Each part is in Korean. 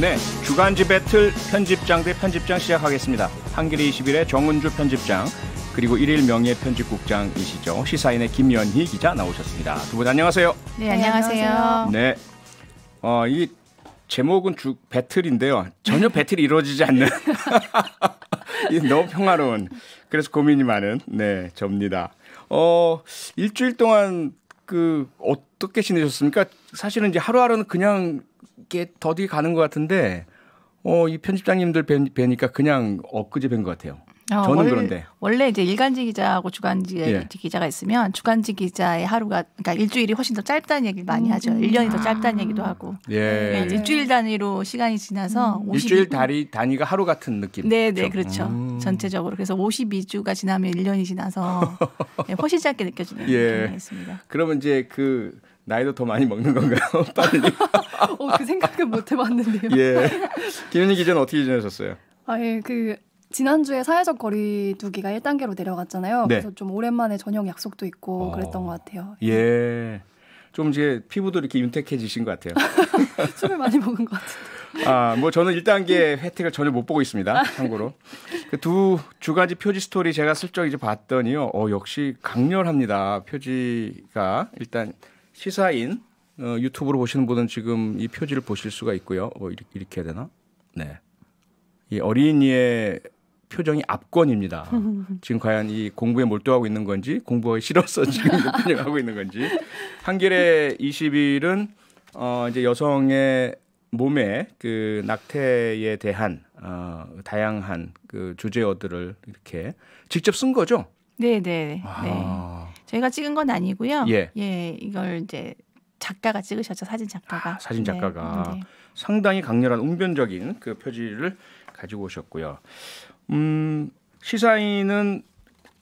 네, 주간지 배틀 편집장 대 편집장 시작하겠습니다. 한겨레 2 0일의 정은주 편집장 그리고 일일 명예 편집국장이시죠 시사인의 김연희 기자 나오셨습니다. 두 분 안녕하세요. 네, 안녕하세요. 네, 어, 이 제목은 주 배틀인데요. 전혀 배틀이 이루어지지 않는 너무 평화로운 그래서 고민이 많은 네 접니다. 어 일주일 동안 그 어떻게 지내셨습니까? 사실은 이제 하루하루는 그냥 이게 더디 가는 것 같은데 어, 이 편집장님들 뵈, 니까 그냥 엊그제 뵌 것 같아요. 어, 저는 원래, 그런데 원래 이제 일간지 기자하고 주간지 예. 기자가 있으면 주간지 기자의 하루가 그러니까 일주일이 훨씬 더 짧다는 얘기를 많이 음. 하죠. 음. 1년이 더 아. 짧다는 얘기도 하고. 예. 예. 일주일 단위로 시간이 지나서 음. 일주일 단위 단위가 하루 같은 느낌. 네, 네, 그렇죠. 그렇죠. 음. 전체적으로 그래서 52주가 지나면 1년이 지나서 예, 훨씬 짧게 느껴지는 예. 느낌이 있습니다. 그러면 이제 그 나이도 더 많이 먹는 건가요? 빨리. 어, 그 생각은 못 해봤는데요. 예. 김윤희 기자는 어떻게 지내셨어요? 아, 예, 그 지난주에 사회적 거리두기가 1단계로 내려갔잖아요. 네. 그래서 좀 오랜만에 저녁 약속도 있고 어... 그랬던 것 같아요. 예. 예. 좀 이제 피부도 이렇게 윤택해지신 것 같아요. 술을 많이 먹은 것 같은데. 아, 뭐 저는 1단계 혜택을 전혀 못 보고 있습니다. 참고로. 그두두 가지 표지 스토리 제가 슬쩍 이제 봤더니요. 어, 역시 강렬합니다. 표지가 일단 시사인 어, 유튜브로 보시는 분은 지금 이 표지를 보실 수가 있고요. 어, 뭐 이렇게, 이렇게 해야 되나? 네. 이 어린이의 표정이 압권입니다. 지금 과연 이 공부에 몰두하고 있는 건지 공부하기 싫어서 지금 표정하고 있는 건지 한겨레 20일은 어 이제 여성의 몸에 그 낙태에 대한 어 다양한 그 주제어들을 이렇게 직접 쓴 거죠? 네, 네. 네. 아. 네. 저희가 찍은 건 아니고요. 예. 예 이걸 이제 작가가 찍으셨죠 사진 작가가. 아, 사진 네. 작가가 네. 상당히 강렬한 운변적인 그 표지를 가지고 오셨고요. 음, 시사인은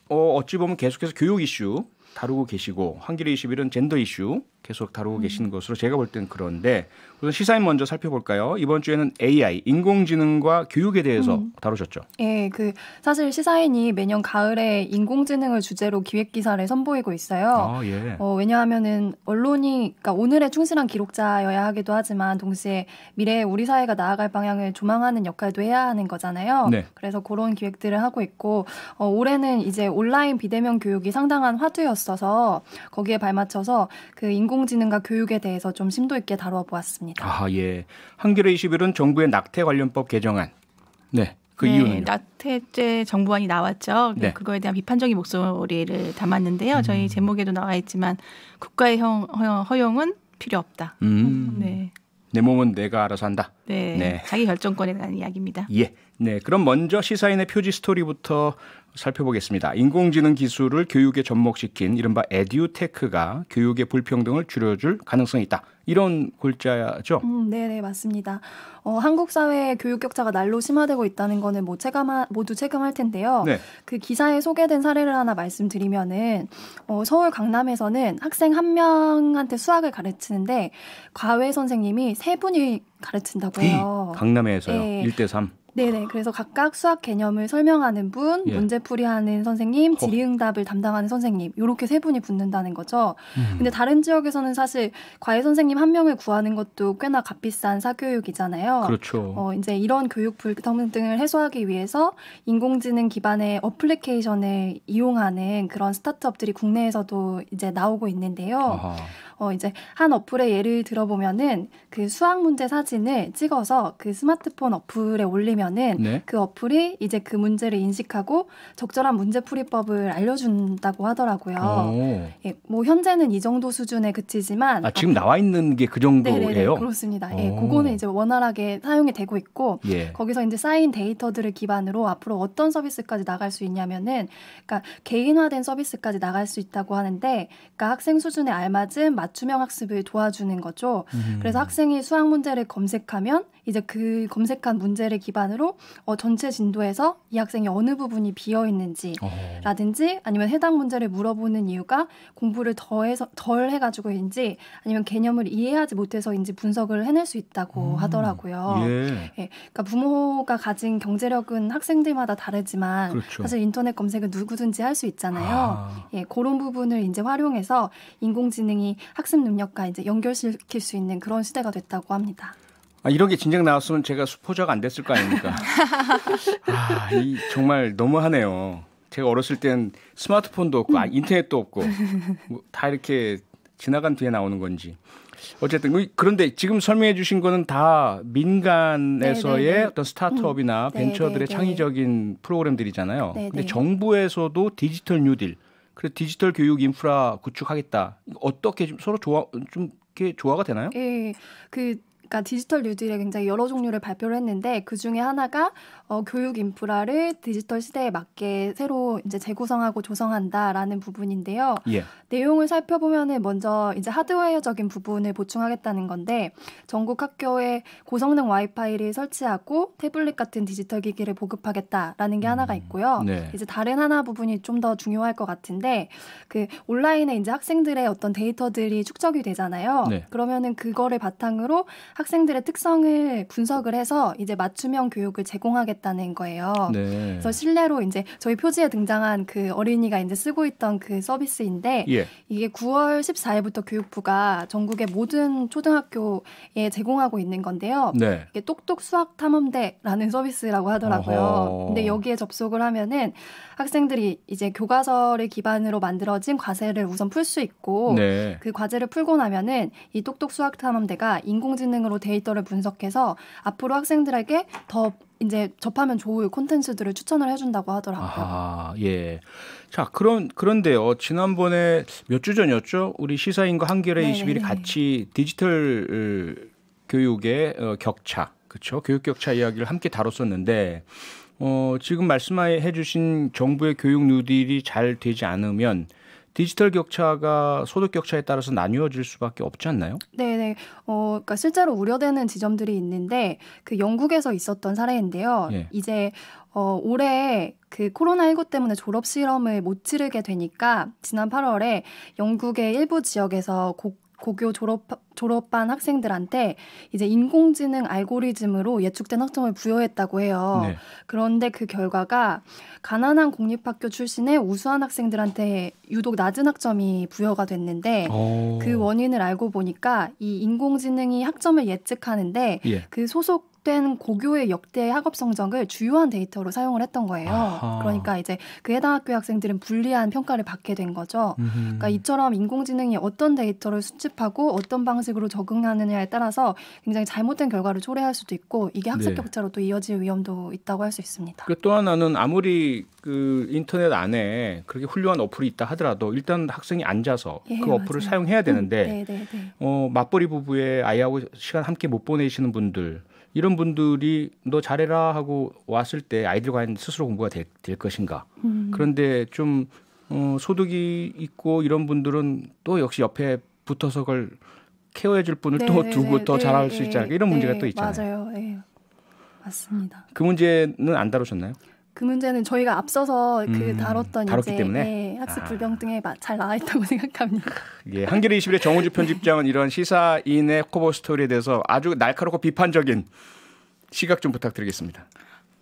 어, 어찌 보면 계속해서 교육 이슈 다루고 계시고 한길의 21은 젠더 이슈 계속 다루고 음. 계신 것으로 제가 볼 땐 그런데 우선 시사인 먼저 살펴볼까요? 이번 주에는 AI 인공지능과 교육에 대해서 음. 다루셨죠. 예, 그 사실 시사인이 매년 가을에 인공지능을 주제로 기획 기사를 선보이고 있어요. 아, 예. 어, 왜냐하면은 언론이 그러니까 오늘의 충실한 기록자여야 하기도 하지만 동시에 미래에 우리 사회가 나아갈 방향을 조망하는 역할도 해야 하는 거잖아요. 네. 그래서 그런 기획들을 하고 있고 어, 올해는 이제 온라인 비대면 교육이 상당한 화두였어서 거기에 발맞춰서 그 인공 인공지능과 교육에 대해서 좀 심도 있게 다뤄 보았습니다. 아 예. 한겨레 21은 정부의 낙태 관련법 개정안. 네. 그 네, 이유는 낙태죄 정부안이 나왔죠. 그 네. 그거에 대한 비판적인 목소리를 담았는데요. 음. 저희 제목에도 나와 있지만 국가의 허용, 은 필요 없다. 음. 네. 내 몸은 내가 알아서 한다. 네. 네. 자기 결정권에 대한 이야기입니다. 예. 네, 그럼 먼저 시사인의 표지 스토리부터 살펴보겠습니다. 인공지능 기술을 교육에 접목시킨 이른바 에듀테크가 교육의 불평등을 줄여줄 가능성이 있다. 이런 골자죠? 음, 네네, 네, 맞습니다. 어, 한국 사회의 교육 격차가 날로 심화되고 있다는 거는 뭐체감 모두 체감할 텐데요. 네. 그 기사에 소개된 사례를 하나 말씀드리면은 어, 서울 강남에서는 학생 한 명한테 수학을 가르치는데 과외 선생님이 세 분이 가르친다고 요 강남에서요? 네. 1대 3. 네네. 그래서 각각 수학 개념을 설명하는 분, 예. 문제풀이하는 선생님, 질의응답을 담당하는 선생님 이렇게 세 분이 붙는다는 거죠. 음. 근데 다른 지역에서는 사실 과외 선생님 한 명을 구하는 것도 꽤나 값비싼 사교육이잖아요. 그렇죠. 어, 이제 이런 교육 불평등을 해소하기 위해서 인공지능 기반의 어플리케이션을 이용하는 그런 스타트업들이 국내에서도 이제 나오고 있는데요. 아하. 어, 이제 한 어플의 예를 들어보면은 그 수학 문제 사진을 찍어서 그 스마트폰 어플에 올리면은 네. 그 어플이 이제 그 문제를 인식하고 적절한 문제풀이법을 알려준다고 하더라고요. 예, 뭐 현재는 이 정도 수준에 그치지만 아, 지금 나와 있는 게 그 정도예요. 네네 그렇습니다. 예, 그거는 이제 원활하게 사용이 되고 있고 예. 거기서 이제 쌓인 데이터들을 기반으로 앞으로 어떤 서비스까지 나갈 수 있냐면은 그러니까 개인화된 서비스까지 나갈 수 있다고 하는데 그러니까 학생 수준에 알맞은 맞 맞춤형 학습을 도와주는 거죠. 음. 그래서 학생이 수학 문제를 검색하면 이제 그 검색한 문제를 기반으로 어, 전체 진도에서 이 학생이 어느 부분이 비어 있는지 라든지 아니면 해당 문제를 물어보는 이유가 공부를 더해서 덜 해가지고인지 아니면 개념을 이해하지 못해서인지 분석을 해낼 수 있다고 음. 하더라고요. 예. 예. 그러니까 부모가 가진 경제력은 학생들마다 다르지만 그렇죠. 사실 인터넷 검색은 누구든지 할 수 있잖아요. 아. 예, 그런 부분을 이제 활용해서 인공지능이 학습 능력과 이제 연결시킬 수 있는 그런 시대가 됐다고 합니다. 아, 이런 게 진작 나왔으면 제가 수포자가 안 됐을 거 아닙니까? 아, 이 정말 너무하네요. 제가 어렸을 땐 스마트폰도 없고 아, 인터넷도 없고 뭐다 이렇게 지나간 뒤에 나오는 건지 어쨌든 그, 그런데 지금 설명해 주신 거는 다 민간에서의 네네네. 네, 네. 어떤 스타트업이나 음. 네, 벤처들의 네네네. 창의적인 프로그램들이잖아요. 네네. 근데 정부에서도 디지털 뉴딜 그래서 디지털 교육 인프라 구축하겠다. 어떻게 좀 서로 조화 좀 이렇게 조화가 되나요? 예, 예. 그 그러니까 디지털 뉴딜에 굉장히 여러 종류를 발표를 했는데 그 중에 하나가 어, 교육 인프라를 디지털 시대에 맞게 새로 이제 재구성하고 조성한다라는 부분인데요. 예. 내용을 살펴보면 먼저 이제 하드웨어적인 부분을 보충하겠다는 건데 전국 학교에 고성능 와이파이를 설치하고 태블릿 같은 디지털 기기를 보급하겠다라는 게 음, 하나가 있고요. 네. 이제 다른 하나 부분이 좀 더 중요할 것 같은데 그 온라인에 이제 학생들의 어떤 데이터들이 축적이 되잖아요. 네. 그러면은 그거를 바탕으로 학생들의 특성을 분석을 해서 이제 맞춤형 교육을 제공하겠다. 발했다는 거예요. 네. 그래서 실내로 이제 저희 표지에 등장한 그 어린이가 이제 쓰고 있던 그 서비스인데 예. 이게 9월 14일부터 교육부가 전국의 모든 초등학교에 제공하고 있는 건데요. 네. 이게 똑똑 수학 탐험대라는 서비스라고 하더라고요. 어허. 근데 여기에 접속을 하면은 학생들이 이제 교과서를 기반으로 만들어진 과제를 우선 풀 수 있고 네. 그 과제를 풀고 나면은 이 똑똑 수학 탐험대가 인공지능으로 데이터를 분석해서 앞으로 학생들에게 더 이제 접하면 좋을 콘텐츠들을 추천을 해준다고 하더라고요. 아, 예. 자, 그런 그런데요. 지난번에 몇 주 전이었죠? 우리 시사인과 한겨레 이십이 같이 디지털 어, 교육의 어, 격차, 그렇죠? 교육 격차 이야기를 함께 다뤘었는데 어, 지금 말씀해 주신 정부의 교육 뉴딜이 잘 되지 않으면 디지털 격차가 소득 격차에 따라서 나뉘어질 수밖에 없지 않나요? 네, 네. 어, 그러니까 실제로 우려되는 지점들이 있는데 그 영국에서 있었던 사례인데요. 예. 이제 어, 올해 그 코로나19 때문에 졸업 실험을 못 치르게 되니까 지난 8월에 영국의 일부 지역에서 고, 고교 졸업 졸업반 학생들한테 이제 인공지능 알고리즘으로 예측된 학점을 부여했다고 해요. 네. 그런데 그 결과가 가난한 공립학교 출신의 우수한 학생들한테 유독 낮은 학점이 부여가 됐는데 오. 어. 그 원인을 알고 보니까 이 인공지능이 학점을 예측하는데 예. 그 소속 누락된 고교의 역대 학업 성적을 주요한 데이터로 사용을 했던 거예요. 아하. 그러니까 이제 그 해당 학교 학생들은 불리한 평가를 받게 된 거죠. 음흠. 그러니까 이처럼 인공지능이 어떤 데이터를 수집하고 어떤 방식으로 적응하느냐에 따라서 굉장히 잘못된 결과를 초래할 수도 있고 이게 학습 네. 격차로 또 이어질 위험도 있다고 할 수 있습니다. 그또 하나는 아무리 그 인터넷 안에 그렇게 훌륭한 어플이 있다 하더라도 일단 학생이 앉아서 예, 그 예, 어플을 맞아요. 사용해야 되는데 음, 네, 네, 어, 맞벌이 부부의 아이하고 시간 함께 못 보내시는 분들 이런 분들이 너 잘해라 하고 왔을 때 아이들과 과연 스스로 공부가 될, 될 것인가. 음. 그런데 좀 어, 소득이 있고 이런 분들은 또 역시 옆에 붙어서 그걸 케어해줄 분을 네, 또 네, 두고 네, 더 네, 잘할 수 있지 않을까 이런 네, 문제가 또 있잖아요. 맞아요. 예. 맞습니다. 그 문제는 안 다루셨나요? 그 문제는 저희가 앞서서 그 음, 다뤘던 이제 때문에? 예, 학습 불평등에 아. 잘 나와 있다고 생각합니다. 예, 한겨레 21의 정우주 편집장은 이런 시사인의 코보 스토리에 대해서 아주 날카롭고 비판적인 시각 좀 부탁드리겠습니다.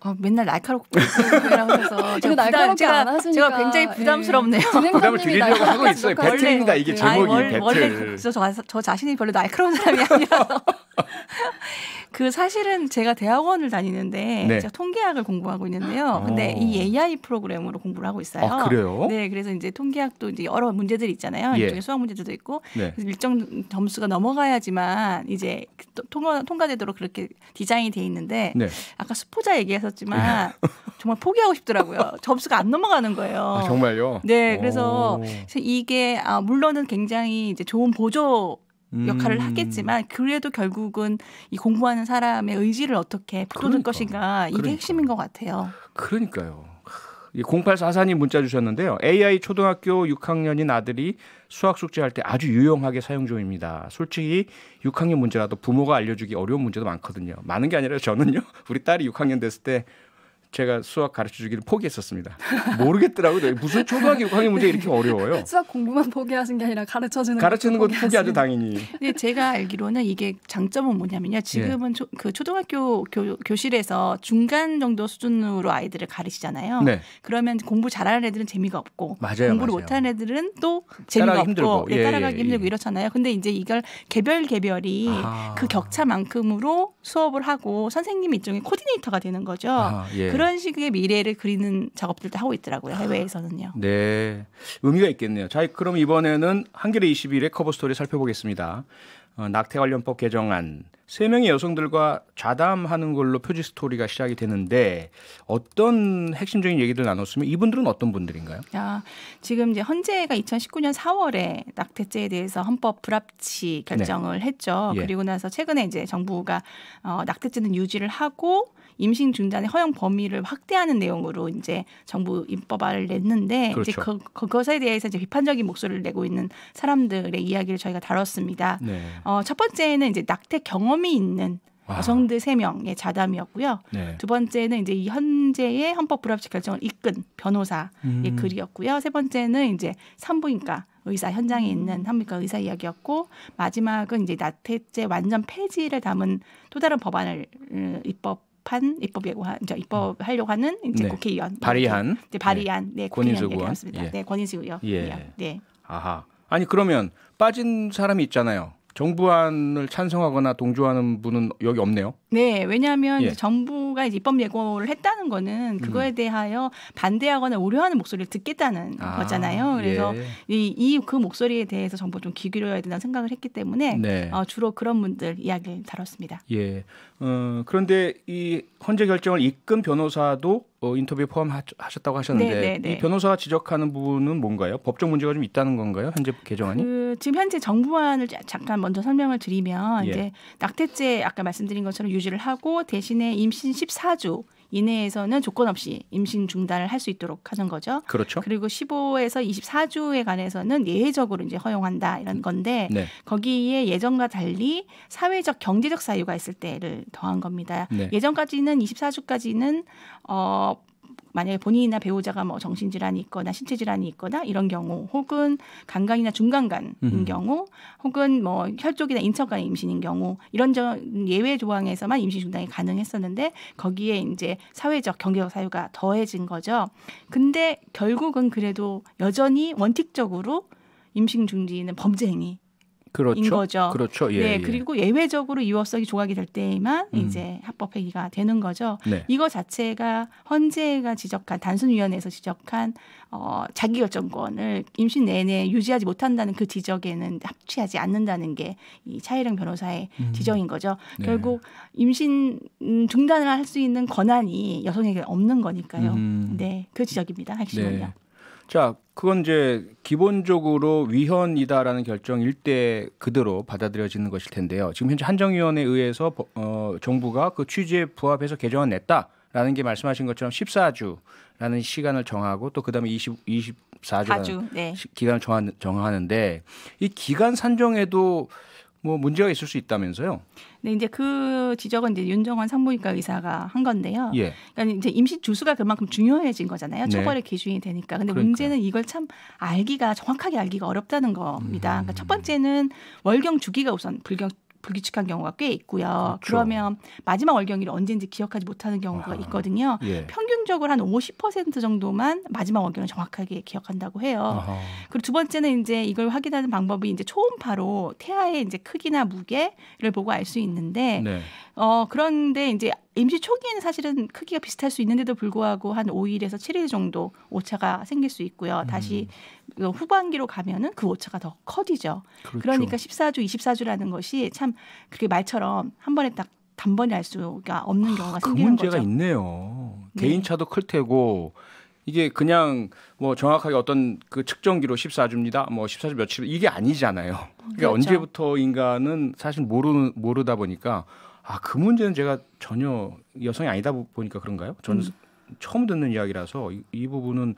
어, 맨날 날카롭고 이라고 해서 제가 날카롭게 제가, 제가 굉장히 부담스럽네요. 예. 부담을 드리려고 하고 있어요. 배틀입니다. 이게 예. 제목이 아니, 배틀. 원래 저, 저, 자신이 별로 날카로운 사람이 아니라서 그 사실은 제가 대학원을 다니는데 네. 제가 통계학을 공부하고 있는데요. 아. 근데 이 AI 프로그램으로 공부를 하고 있어요. 아, 그래요? 네, 그래서 이제 통계학도 이제 여러 문제들이 있잖아요. 예. 일종의 수학 문제들도 있고 네. 일정 점수가 넘어가야지만 이제 그 통과 통과되도록 그렇게 디자인이 돼 있는데 네. 아까 수포자 얘기했었지만 정말 포기하고 싶더라고요. 점수가 안 넘어가는 거예요. 아, 정말요? 네, 그래서 오. 이게 아, 물론은 굉장히 이제 좋은 보조 역할을 음. 하겠지만 그래도 결국은 이 공부하는 사람의 의지를 어떻게 풀어줄 그러니까. 것인가 이게 그러니까. 핵심인 것 같아요. 그러니까요. 0844님 문자 주셨는데요. AI 초등학교 6학년인 아들이 수학 숙제할 때 아주 유용하게 사용 중입니다. 솔직히 6학년 문제라도 부모가 알려주기 어려운 문제도 많거든요. 많은 게 아니라 저는요. 우리 딸이 6학년 됐을 때 제가 수학 가르쳐 주기를 포기했었습니다. 모르겠더라고요. 무슨 초등학교 6학년 문제 이렇게 어려워요. 수학 공부만 포기하신 게 아니라 가르쳐 주는 가르치는 것도 포기하죠 당연히. 근데 제가 알기로는 이게 장점은 뭐냐면요. 지금은 예. 초, 그 초등학교 교, 교실에서 중간 정도 수준으로 아이들을 가르치잖아요. 네. 그러면 공부 잘하는 애들은 재미가 없고 맞아요, 공부를 맞아요. 못하는 애들은 또 재미가 없고 힘들고. 예, 예 따라가기 예, 힘들고 예. 이렇잖아요. 근데 이제 이걸 개별 개별이 아. 그 격차만큼으로 수업을 하고 선생님 일종의 코디네이터가 되는 거죠. 아, 예. 그런 식의 미래를 그리는 작업들도 하고 있더라고요. 해외에서는요. 네. 의미가 있겠네요. 자, 그럼 이번에는 한겨레 21의 커버 스토리 살펴보겠습니다. 어, 낙태 관련법 개정안 세 명의 여성들과 좌담하는 걸로 표지 스토리가 시작이 되는데 어떤 핵심적인 얘기들 나눴으면 이분들은 어떤 분들인가요? 아, 지금 이제 헌재가 2019년 4월에 낙태죄에 대해서 헌법 불합치 네. 결정을 네. 했죠. 예. 그리고 나서 최근에 이제 정부가 어, 낙태죄는 유지를 하고 임신 중단의 허용 범위를 확대하는 내용으로 이제 정부 입법안을 냈는데 그렇죠. 이제 그, 그것에 대해서 이제 비판적인 목소리를 내고 있는 사람들의 이야기를 저희가 다뤘습니다. 네. 어, 첫 번째는 이제 낙태 경험 혐의 있는 와. 여성들 3명의 자담이었고요. 네. 두 번째는 이제 이 현재의 헌법 불합치 결정을 이끈 변호사의 음. 글이었고요. 세 번째는 이제 산부인과 의사 현장에 음. 있는 산부인과 의사 이야기였고 마지막은 이제 나태죄 완전 폐지를 담은 또 다른 법안을 입법 판 입법 예고한 저 입법하려고 하는 이제 네. 국회의원 발의한 이제 발의한 네, 네 권인수 의원 예. 네 권인수 의원 예. 네 아하 아니 그러면 빠진 사람이 있잖아요 정부안을 찬성하거나 동조하는 분은 여기 없네요. 네, 왜냐하면 예. 정부가 이제 입법 예고를 했다는 거는 그거에 음. 대하여 반대하거나 우려하는 목소리를 듣겠다는 아, 거잖아요. 그래서 예. 이그 목소리에 대해서 정부 좀귀 기울여야 된다는 생각을 했기 때문에 네. 어, 주로 그런 분들 이야기를 다뤘습니다. 예. 어, 그런데 이 헌재 결정을 이끈 변호사도 어, 인터뷰에 포함하셨다고 하셨는데 네네네. 네, 네. 이 변호사가 지적하는 부분은 뭔가요? 법적 문제가 좀 있다는 건가요? 현재 개정안이? 그, 지금 현재 정부안을 잠깐 먼저 설명을 드리면 예. 이제 낙태죄 아까 말씀드린 것처럼 유지를 하고 대신에 임신 14주 이내에서는 조건 없이 임신 중단을 할 수 있도록 하는 거죠. 그렇죠. 그리고 15에서 24주에 관해서는 예외적으로 이제 허용한다 이런 건데 네. 거기에 예전과 달리 사회적 경제적 사유가 있을 때를 더한 겁니다. 네. 예전까지는 24주까지는 어 만약에 본인이나 배우자가 뭐 정신질환이 있거나 신체질환이 있거나 이런 경우 혹은 간간이나 중간간인 음. 경우 혹은 뭐 혈족이나 인척간의 임신인 경우 이런 저 예외 조항에서만 임신 중단이 가능했었는데 거기에 이제 사회적 경제적 사유가 더해진 거죠. 근데 결국은 그래도 여전히 원칙적으로 임신 중지는 범죄 행위 그렇죠. 인 거죠. 그렇죠. 예, 네, 예. 그리고 예외적으로 이월석이 조각이 될 때에만 음. 이제 합법 행위가 되는 거죠. 네. 이거 자체가 헌재가 지적한 단순위원회에서 지적한 어, 자기결정권을 임신 내내 유지하지 못한다는 그 지적에는 합치하지 않는다는 게 이 차혜령 변호사의 음. 지적인 거죠. 네. 결국 임신 중단을 할 수 있는 권한이 여성에게 없는 거니까요. 음. 네, 그 지적입니다. 네. 핵심은요. 네. 자, 그건 이제 기본적으로 위헌이다라는 결정일 때 그대로 받아들여지는 것일 텐데요. 지금 현재 한정위원회에 의해서 어, 정부가 그 취지에 부합해서 개정안 냈다라는 게 말씀하신 것처럼 14주라는 시간을 정하고 또 그다음에 20 24주라는 4주, 네. 기간을 정하, 정하는데 이 기간 산정에도 뭐 문제가 있을 수 있다면서요? 네, 이제 그 지적은 이제 윤정원 산부인과 의사가 한 건데요. 예. 그러니까 이제 임신 주수가 그만큼 중요해진 거잖아요. 네. 처벌의 네. 기준이 되니까. 근데 그러니까. 문제는 이걸 참 알기가 정확하게 알기가 어렵다는 겁니다. 음. 그러니까 첫 음. 번째는 월경 주기가 우선 불경 불규칙한 경우가 꽤 있고요. 그렇죠. 그러면 마지막 월경일을 언제인지 기억하지 못하는 경우가 아, 있거든요. 예. 평균적으로 한 50% 정도만 마지막 월경을 정확하게 기억한다고 해요. 아하. 그리고 두 번째는 이제 이걸 확인하는 방법이 이제 초음파로 태아의 이제 크기나 무게를 보고 알 수 있는데 네. 어 그런데 이제 임시 초기에는 사실은 크기가 비슷할 수 있는데도 불구하고 한 5일에서 7일 정도 오차가 생길 수 있고요. 음. 다시 음. 후반기로 가면은 그 오차가 더 커지죠. 그렇죠. 그러니까 14주, 24주라는 것이 참 그렇게 말처럼 한 번에 딱 단번에 알 수가 없는 경우가 아, 생기는 그 문제가 거죠. 있네요. 네. 개인차도 클 테고 이게 그냥 뭐 정확하게 어떤 그 측정기로 14주입니다. 뭐 14주 며칠 이게 아니잖아요. 그러니까 그렇죠. 언제부터 인가는 사실 모르 모르다 보니까 아그 문제는 제가 전혀 여성이 아니다 보니까 그런가요? 저는 음. 처음 듣는 이야기라서 이, 이 부분은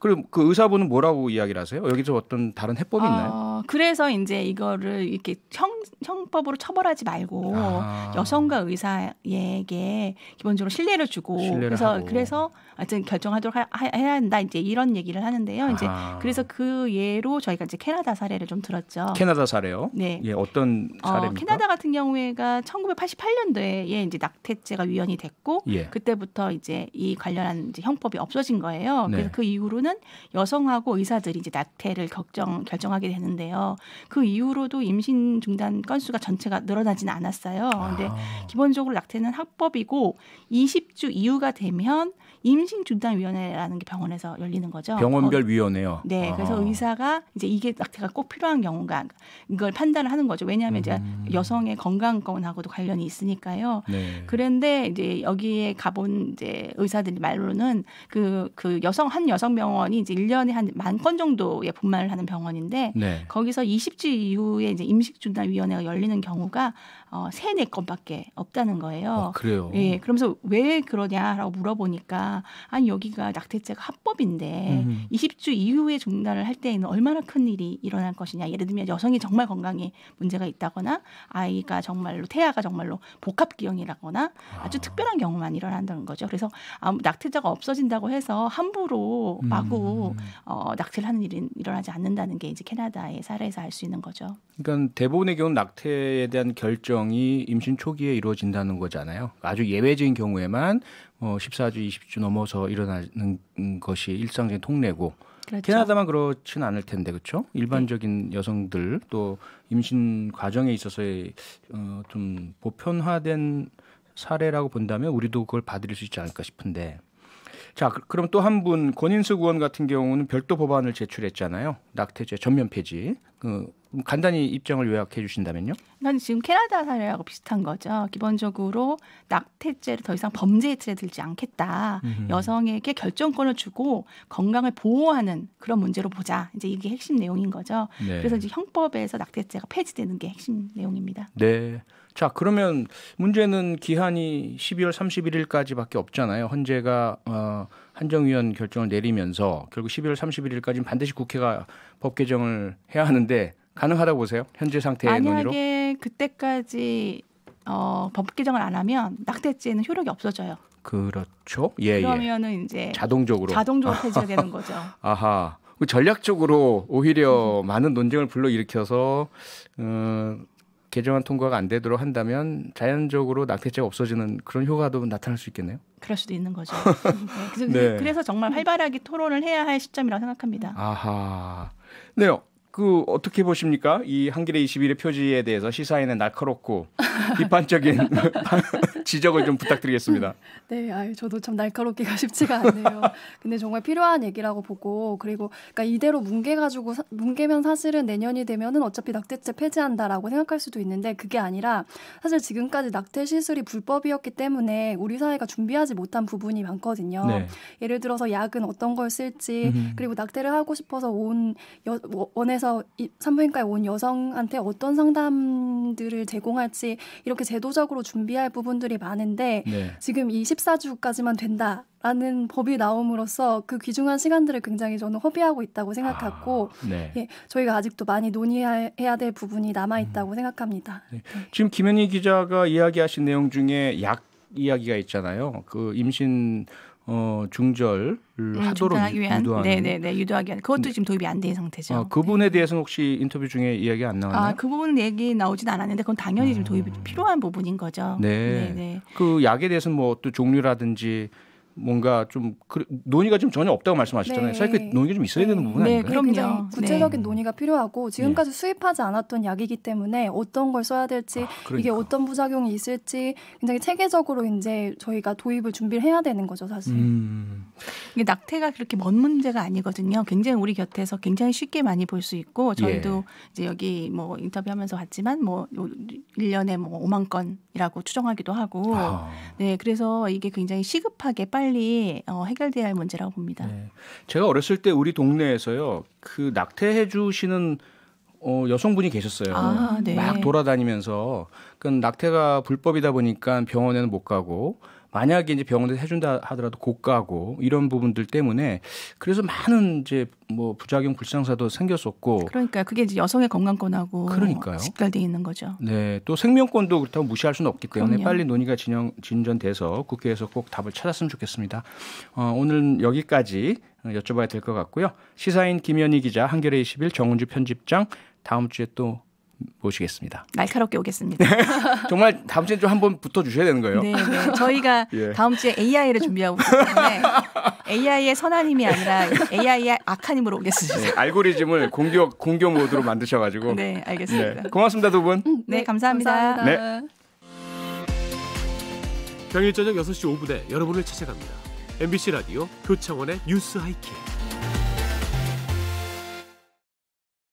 그럼 그 의사분은 뭐라고 이야기를 하세요? 여기서 어떤 다른 해법이 있나요? 어, 그래서 이제 이거를 이렇게 형 형법으로 처벌하지 말고 아. 여성과 의사에게 기본적으로 신뢰를 주고 그래서 하고. 그래서 하여튼 결정하도록 하, 해야 한다 이제 이런 얘기를 하는데요. 이제 아. 그래서 그 예로 저희가 이제 캐나다 사례를 좀 들었죠. 캐나다 사례요? 네. 예, 어떤 어, 사례입니까? 어, 캐나다 같은 경우에가 1988년도에 이제 낙태죄가 위헌이 됐고 예. 그때부터 이제 이 관련한 이제 형법이 없어진 거예요. 네. 그래서 그 이후로는 여성하고 의사들이 이제 낙태를 결정 결정하게 되는데요. 그 이후로도 임신 중단 건수가 전체가 늘어나지는 않았어요. 근데 아. 기본적으로 낙태는 합법이고 20주 이후가 되면 임신 중단 위원회라는 게 병원에서 열리는 거죠. 병원별 어, 위원회요. 네, 아 그래서 의사가 이제 이게 제가 꼭 필요한 경우가 이걸 판단을 하는 거죠. 왜냐하면 음. 이제 여성의 건강권하고도 관련이 있으니까요. 네. 그런데 이제 여기에 가본 이제 의사들이 말로는 그그 그 여성 한 여성 병원이 이제 1년에 한 만 건 정도의 분만을 하는 병원인데 네. 거기서 20주 이후에 이제 임신 중단 위원회가 열리는 경우가 어, 3, 4건밖에 없다는 거예요. 아, 그래요. 예. 그러면서 왜 그러냐라고 물어보니까 아니 여기가 낙태죄가 합법인데 음. 20주 이후에 중단을 할 때에는 얼마나 큰 일이 일어날 것이냐. 예를 들면 여성이 정말 건강에 문제가 있다거나 아이가 정말로 태아가 정말로 복합 기형이라거나 아. 아주 아. 특별한 경우만 일어난다는 거죠. 그래서 아무 낙태자가 없어진다고 해서 함부로 음. 마구 음. 어, 낙태를 하는 일은 일어나지 않는다는 게 이제 캐나다의 사례에서 알 수 있는 거죠. 그러니까 대부분의 경우 낙태에 대한 결정이 임신 초기에 이루어진다는 거잖아요. 아주 예외적인 경우에만 어, 14주, 20주 넘어서 일어나는 것이 일상적인 통례고 그렇죠. 캐나다만 그렇진 않을 텐데 그렇죠? 일반적인 네. 여성들 또 임신 과정에 있어서의 어, 좀 보편화된 사례라고 본다면 우리도 그걸 받아들일 수 있지 않을까 싶은데 자 그, 럼또 한 분 권인수 의원 같은 경우는 별도 법안을 제출했잖아요 낙태죄 전면 폐지 그 간단히 입장을 요약해 주신다면요? 난 지금 캐나다 사례하고 비슷한 거죠. 기본적으로 낙태죄를 더 이상 범죄의 틀에 들지 않겠다. 음흠. 여성에게 결정권을 주고 건강을 보호하는 그런 문제로 보자. 이제 이게 핵심 내용인 거죠. 네. 그래서 이제 형법에서 낙태죄가 폐지되는 게 핵심 내용입니다. 네. 자, 그러면 문제는 기한이 12월 31일까지밖에 없잖아요. 헌재가 어, 한정위원 결정을 내리면서 결국 12월 31일까지는 반드시 국회가 법 개정을 해야 하는데 가능하다고 보세요? 현재 상태의 만약에 논의로? 만약에 그때까지 어, 법 개정을 안 하면 낙태죄는 효력이 없어져요. 그렇죠. 예, 예. 그러면은 예. 이제 자동적으로 자동적으로 폐지가 되는 거죠. 아하. 그 전략적으로 오히려 음. 많은 논쟁을 불러일으켜서 어, 개정안 통과가 안 되도록 한다면 자연적으로 낙태죄가 없어지는 그런 효과도 나타날 수 있겠네요. 그럴 수도 있는 거죠. 네. 그래서, 네. 그래서 정말 활발하게 토론을 해야 할 시점이라고 생각합니다. 아하. 네요. 그 어떻게 보십니까? 이 한겨레 21의 표지에 대해서 시사에는 날카롭고 비판적인 지적을 좀 부탁드리겠습니다. 네, 아유, 저도 참 날카롭기가 쉽지가 않네요. 근데 정말 필요한 얘기라고 보고 그리고 그러니까 이대로 뭉개가지고 사, 뭉개면 사실은 내년이 되면은 어차피 낙태죄 폐지한다라고 생각할 수도 있는데 그게 아니라 사실 지금까지 낙태 시술이 불법이었기 때문에 우리 사회가 준비하지 못한 부분이 많거든요. 네. 예를 들어서 약은 어떤 걸 쓸지 음. 그리고 낙태를 하고 싶어서 온 여, 원에서 그래서 산부인과에 온 여성한테 어떤 상담들을 제공할지 이렇게 제도적으로 준비할 부분들이 많은데 네. 지금 이 14주까지만 된다. 라는 법이 나옴으로써 그 귀중한 시간들을 굉장히 저는 허비하고 있다고 생각하고 아, 네. 예, 저희가 아직도 많이 논의해야 될 부분이 남아 있다고 음. 생각합니다. 네. 지금 김현희 기자가 이야기하신 내용 중에 약 이야기가 있잖아요. 그 임신 어 중절을 음, 네, 하도록 유도하는 네네 네 유도하기 위한 그것도 지금 도입이 안 된 상태죠. 아, 그분에 네. 대해서는 혹시 인터뷰 중에 이야기 안 나왔나요? 아, 그 부분 얘기 나오진 않았는데 그건 당연히 음. 지금 도입이 아. 필요한 부분인 거죠. 네. 네네. 네. 그 약에 대해서는 뭐또 종류라든지 뭔가 좀 그, 논의가 좀 전혀 없다고 말씀하셨잖아요. 네. 사실 그 논의가 좀 있어야 되는 네. 부분 네, 아닌가요? 네, 그럼요. 구체적인 논의가 필요하고 지금까지 예. 수입하지 않았던 약이기 때문에 어떤 걸 써야 될지 아, 그러니까. 이게 어떤 부작용이 있을지 굉장히 체계적으로 이제 저희가 도입을 준비를 해야 되는 거죠, 사실. 음. 이게 낙태가 그렇게 먼 문제가 아니거든요. 굉장히 우리 곁에서 굉장히 쉽게 많이 볼 수 있고 저희도 예. 이제 여기 뭐 인터뷰하면서 봤지만 뭐 1년에 뭐 5만 건이라고 추정하기도 하고 아. 네, 그래서 이게 굉장히 시급하게 빨리 빨리 어, 해결돼야 할 문제라고 봅니다. 네. 제가 어렸을 때 우리 동네에서요 그 낙태해 주시는 어, 여성분이 계셨어요. 아, 네. 막 돌아다니면서 그 낙태가 불법이다 보니까 병원에는 못 가고 만약에 이제 병원에서 해준다 하더라도 고가고 이런 부분들 때문에 그래서 많은 이제 뭐 부작용 불상사도 생겼었고 그러니까 그게 이제 여성의 건강권하고 그러니까요. 직결돼 있는 거죠. 네, 또 생명권도 그렇다고 무시할 수는 없기 때문에 그럼요. 빨리 논의가 진영, 진전돼서 국회에서 꼭 답을 찾았으면 좋겠습니다. 어, 오늘 여기까지 여쭤봐야 될 것 같고요. 시사인 김현희 기자, 한겨레 21 정은주 편집장 다음 주에 또 모시겠습니다. 날카롭게 오겠습니다. 정말 다음 주에 좀 한번 붙어 주셔야 되는 거예요. 네, 네. 저희가 예. 다음 주에 AI를 준비하고 있기 때 AI의 선한 힘이 아니라 AI의 악한 힘으로 오겠습니다. 네, 알고리즘을 공교 공교 모드로 만드셔 가지고 네, 알겠습니다. 네, 고맙습니다, 두 분. 음, 네, 감사합니다. 감사합니다. 네. 평일 저녁 6시 5분에 여러분을 찾아갑니다. MBC 라디오 표창원의 뉴스 하이킥.